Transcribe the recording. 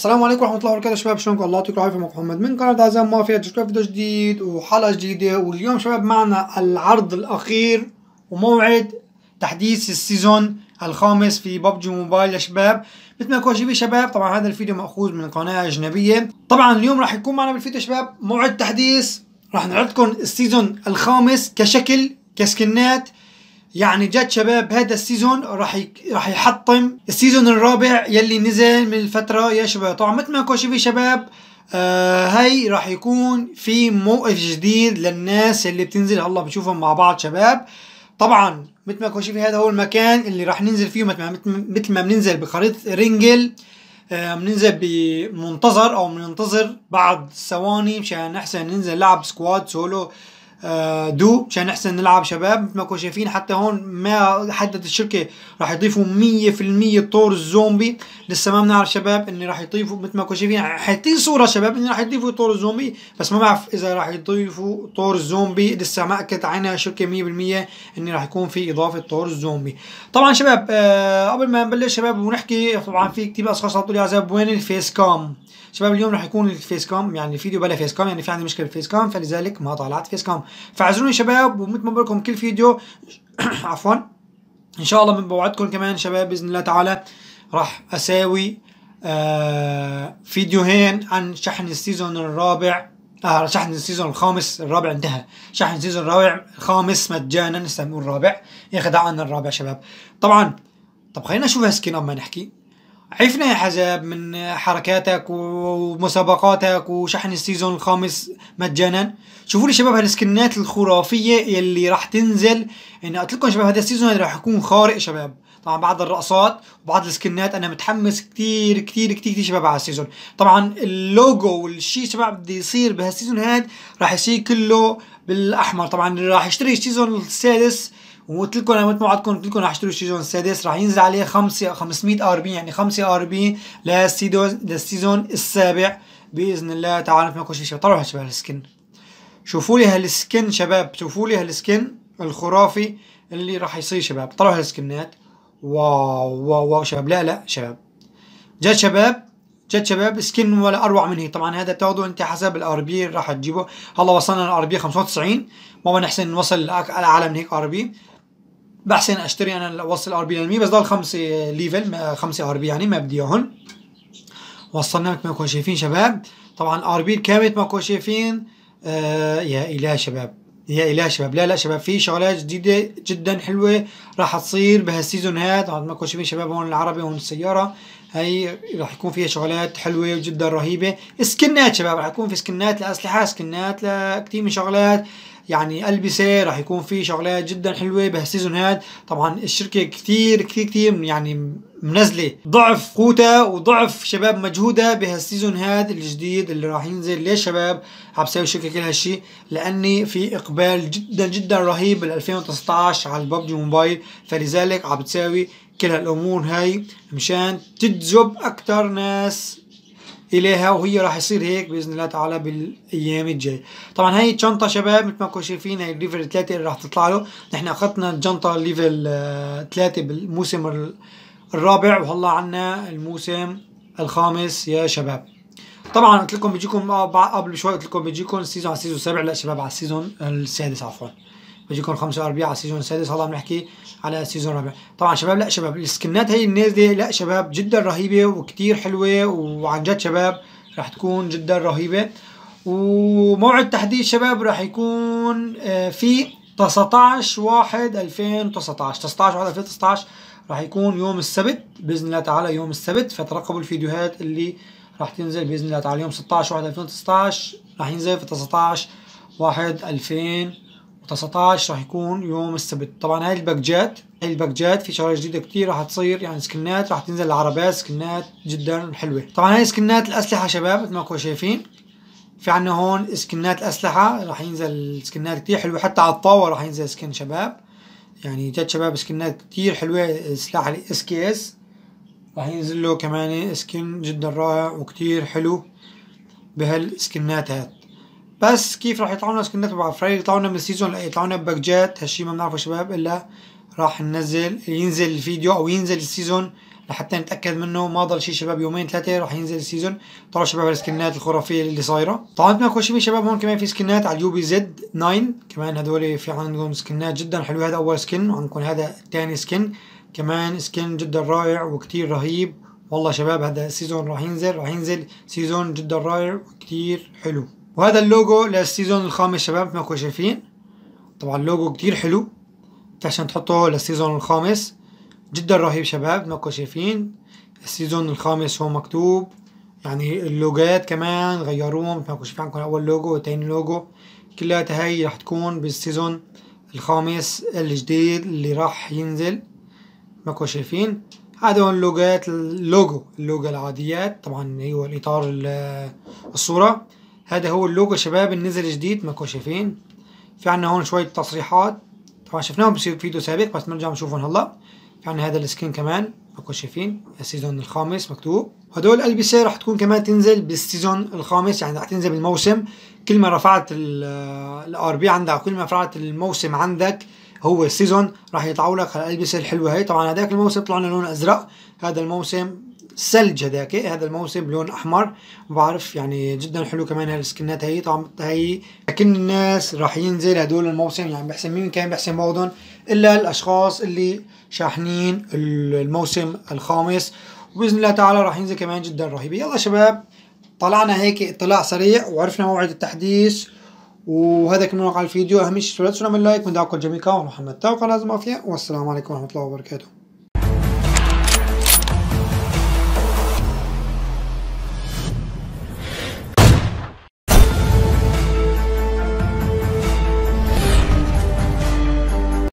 السلام عليكم ورحمه الله وبركاته شباب شلونكم الله يعطيكم العافيه محمد من قناه عزام مافيا تشكر فيديو جديد وحلقه جديده واليوم شباب معنا العرض الاخير وموعد تحديث السيزون الخامس في ببجي موبايل يا شباب مثل ما كل شيء شباب طبعا هذا الفيديو ماخوذ من قناه اجنبيه طبعا اليوم راح يكون معنا بالفيديو شباب موعد تحديث راح نعرضكم السيزون الخامس كشكل كسكنات يعني جد شباب هذا السيزون راح ي... راح يحطم السيزون الرابع يلي نزل من الفتره يا شباب طبعا مثل ما كوشي في شباب آه هاي راح يكون في موقف جديد للناس اللي بتنزل هلا بنشوفهم مع بعض شباب طبعا مثل ما كوشي في هذا هو المكان اللي راح ننزل فيه مثل ما بننزل بخريطه رينجل آه، بننزل بمنتظر او بننتظر بعد ثواني مشان نحسن ننزل نلعب سكواد سولو آه، دو مشان نحسن نلعب شباب مثل ما كنتوا شايفين حتى هون ما حدد الشركه راح يضيفوا 100% طور الزومبي لسه ما بنعرف شباب اني راح يضيفوا مثل ما كنتوا شايفين حاطين صوره شباب اني راح يضيفوا طور الزومبي بس ما بعرف اذا راح يضيفوا طور الزومبي لسه ما اكدت عنها الشركه 100% اني راح يكون في اضافه طور الزومبي طبعا شباب آه، قبل ما نبلش شباب ونحكي طبعا في كثير اشخاص عم تقول لي عزاب وين الفيس كام شباب اليوم راح يكون الفيس كام يعني الفيديو بلا فيس كام يعني في عندي مشكله بالفيس كام فلذلك ما طلعت فيس كام فاعذروني شباب ومثل ما بقول لكم كل فيديو عفوا ان شاء الله من بوعدكم كمان شباب باذن الله تعالى راح اساوي آه فيديوهين عن شحن السيزون الرابع آه شحن السيزون الخامس الرابع انتهى شحن السيزون الرابع الخامس مجانا نسميه الرابع ياخد عنا الرابع شباب طبعا طب خلينا نشوف هالسكين قبل ما نحكي عرفنا يا حزاب من حركاتك ومسابقاتك وشحن السيزون الخامس مجانا شوفوا لي شباب هالسكنات الخرافية اللي راح تنزل ان قلت لكم شباب هذا السيزون راح يكون خارق شباب طبعا بعض الرقصات وبعض السكنات انا متحمس كثير كثير كثير كثير شباب على السيزون طبعا اللوجو والشيء شباب بده يصير بهالسيزون هاد راح يصير كله بالاحمر طبعا اللي راح يشتري السيزون السادس وقلت لكم انا مثل ما وعدتكم قلت لكم رح اشتري السيزون السادس رح ينزل عليه 5 500 ار بي يعني 5 ار بي للسيزون للسيزون السابع باذن الله تعالى مثل ما كل شيء طلعوا هالسكن شباب السكن شوفوا لي هالسكن شباب شوفوا لي هالسكن الخرافي اللي راح يصير شباب طلعوا هالسكنات واو واو واو شباب لا لا شباب جد شباب جد شباب سكن ولا اروع من هي طبعا هذا بتاخذه انت حسب الار بي راح تجيبه هلا وصلنا الار بي 95 ما بنحسن نوصل لاعلى من هيك ار بي بحسن اشتري انا اوصل ار بي 100 بس ضل خمسة ليفل خمسة ار بي يعني ما بدي اياهم مثل ما ماكو شايفين شباب طبعا ار بي ما ماكو شايفين آه يا اله شباب يا اله شباب لا لا شباب في شغلات جديده جدا حلوه راح تصير بهالسيزون هاد طبعا ماكو شايفين شباب هون العربي هون السياره هي راح يكون فيها شغلات حلوه وجدا رهيبه سكنات شباب راح يكون في سكنات لاسلحه سكنات لكثير من شغلات يعني البسه راح يكون في شغلات جدا حلوه بهالسيزون هاد طبعا الشركه كثير كثير كثير يعني منزله ضعف قوتها وضعف شباب مجهودها بهالسيزون هاد الجديد اللي راح ينزل ليش شباب عم بسوي الشركه كل هالشيء لاني في اقبال جدا جدا رهيب بال 2019 على الببجي موبايل فلذلك عم بتساوي كل هالامور هاي مشان تجذب اكثر ناس اليها وهي راح يصير هيك باذن الله تعالى بالايام الجايه طبعا هاي الشنطه شباب مثل ما كنتوا شايفين هي الليفل 3 اللي راح تطلع له نحن اخذنا الشنطه ليفل 3 بالموسم الرابع وهلا عنا الموسم الخامس يا شباب طبعا قلت لكم بيجيكم آه، قبل شوي قلت لكم بيجيكم سيزون على سيزون السابع لا شباب على السيزون السادس عفوا بيجيكم خمسة وأربعة على السيزون السادس هلا بنحكي على السيزون الرابع طبعا شباب لا شباب السكنات هي النازلة لا شباب جدا رهيبة وكتير حلوة وعن جد شباب رح تكون جدا رهيبة وموعد تحديث شباب رح يكون آه، في 19 1 2019 19 1 2019 راح يكون يوم السبت باذن الله تعالى يوم السبت فترقبوا الفيديوهات اللي راح تنزل باذن الله تعالى يوم 16 1 2019 راح ينزل في 19 1 2019 و19 راح يكون يوم السبت طبعا هاي الباكجات هاي الباكجات في شغلات جديده كتير راح تصير يعني سكنات راح تنزل العربات سكنات جدا حلوه طبعا هاي سكنات الاسلحه شباب مثل ما كنتوا شايفين في عنا هون سكنات اسلحه راح ينزل سكنات كتير حلوه حتى على الطاوله راح ينزل سكن شباب يعني جد شباب سكنات كتير حلوه سلاح الاس كي اس راح ينزل له كمان سكن جدا رائع وكتير حلو بهالسكنات هاد بس كيف راح يطلعوا لنا سكنات مع فريق يطلعوا لنا من السيزون إيه، يطلعوا لنا بباكجات هالشيء ما بنعرفه شباب الا راح ننزل ينزل الفيديو او ينزل السيزون لحتى نتاكد منه ما ضل شيء شباب يومين ثلاثه راح ينزل السيزون طلعوا شباب السكنات الخرافيه اللي صايره طبعا بدنا كل شيء شباب هون كمان في سكنات على اليو بي زد 9 كمان هدول في عندهم سكنات جدا حلوه هذا اول سكن وعندكم هذا ثاني سكن كمان سكن جدا رائع وكتير رهيب والله شباب هذا السيزون راح ينزل راح ينزل سيزون جدا رائع وكثير حلو وهذا اللوجو للسيزون الخامس شباب ما كنتوا شايفين طبعا اللوجو كتير حلو عشان تحطه للسيزون الخامس جدا رهيب شباب ما كنتوا شايفين السيزون الخامس هو مكتوب يعني اللوجات كمان غيروهم ما كنتوا شايفين عندكم اول لوجو وتاني لوجو كلها هاي راح تكون بالسيزون الخامس الجديد اللي راح ينزل ما كنتوا شايفين هذا هو اللوجوات اللوجو اللوجو العاديات طبعا هو الاطار الصوره هذا هو اللوجو شباب النزل جديد ماكو شايفين في عنا هون شوية تصريحات طبعا شفناهم في فيديو سابق بس نرجع نشوفهم هلا في عنا هذا السكين كمان ماكو شايفين السيزون الخامس مكتوب هدول الألبسة رح تكون كمان تنزل بالسيزون الخامس يعني رح تنزل بالموسم كل ما رفعت الار بي عندك كل ما رفعت الموسم عندك هو السيزون راح يطلعوا لك هالألبسة الحلوة هي طبعا هذاك الموسم طلعنا لون أزرق هذا الموسم الثلج هذاك هذا الموسم لون احمر بعرف يعني جدا حلو كمان هالسكنات هي طعم هي لكن الناس راح ينزل هدول الموسم يعني بحسن مين كان بحسن موضن الا الاشخاص اللي شاحنين الموسم الخامس وباذن الله تعالى راح ينزل كمان جدا رهيب يلا شباب طلعنا هيك اطلاع سريع وعرفنا موعد التحديث وهذا كان موقع الفيديو اهم شيء لا تنسوا من لايك من دعوكم الجميع كان محمد توقع لازم عافيه والسلام عليكم ورحمه الله وبركاته